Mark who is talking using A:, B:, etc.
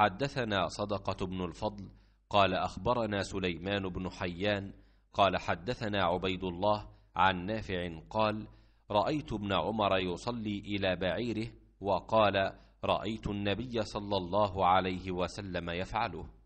A: حدثنا
B: صدقة بن الفضل قال أخبرنا سليمان بن حيان قال حدثنا
C: عبيد الله عن نافع قال رأيت ابن عمر يصلي إلى
B: بعيره وقال رأيت النبي صلى الله عليه وسلم
D: يفعله